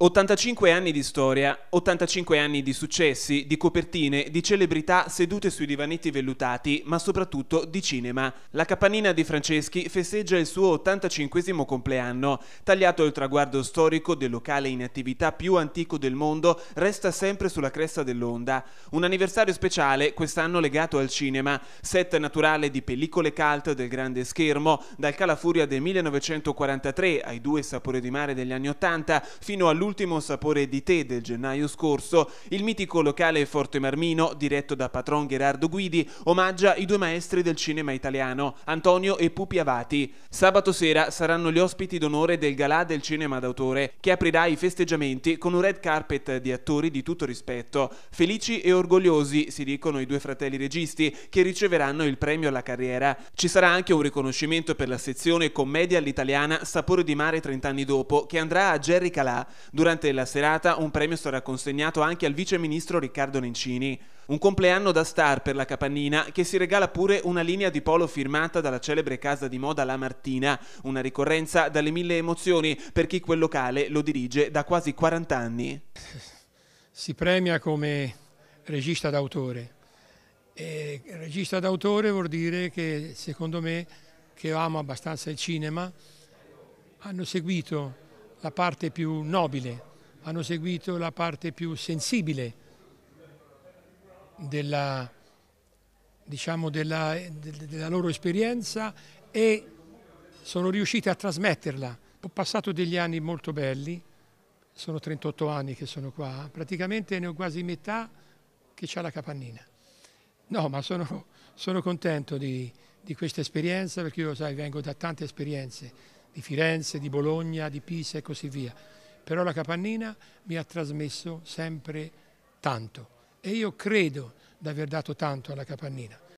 85 anni di storia, 85 anni di successi, di copertine, di celebrità sedute sui divanetti vellutati, ma soprattutto di cinema. La capannina di Franceschi festeggia il suo 85 compleanno. Tagliato il traguardo storico del locale in attività più antico del mondo, resta sempre sulla cresta dell'onda. Un anniversario speciale, quest'anno legato al cinema, set naturale di pellicole cult del grande schermo, dal Calafuria del 1943 ai due sapori di mare degli anni 80 fino all'ultimo all'ultimo sapore di tè del gennaio scorso, il mitico locale Forte Marmino, diretto da patron Gerardo Guidi, omaggia i due maestri del cinema italiano, Antonio e Pupi Avati. Sabato sera saranno gli ospiti d'onore del Galà del cinema d'autore, che aprirà i festeggiamenti con un red carpet di attori di tutto rispetto. Felici e orgogliosi, si dicono i due fratelli registi, che riceveranno il premio alla carriera. Ci sarà anche un riconoscimento per la sezione Commedia all'italiana Sapore di mare 30 anni dopo, che andrà a Jerry Calà. Durante la serata un premio sarà consegnato anche al vice ministro Riccardo Nencini. Un compleanno da star per la capannina che si regala pure una linea di polo firmata dalla celebre casa di moda La Martina, una ricorrenza dalle mille emozioni per chi quel locale lo dirige da quasi 40 anni. Si premia come regista d'autore. E regista d'autore vuol dire che secondo me, che amo abbastanza il cinema, hanno seguito la parte più nobile, hanno seguito la parte più sensibile della, diciamo, della, della loro esperienza e sono riusciti a trasmetterla. Ho passato degli anni molto belli, sono 38 anni che sono qua, praticamente ne ho quasi metà che c'ha la capannina. No, ma sono, sono contento di, di questa esperienza perché io, sai, vengo da tante esperienze di Firenze, di Bologna, di Pisa e così via. Però la capannina mi ha trasmesso sempre tanto e io credo di aver dato tanto alla capannina.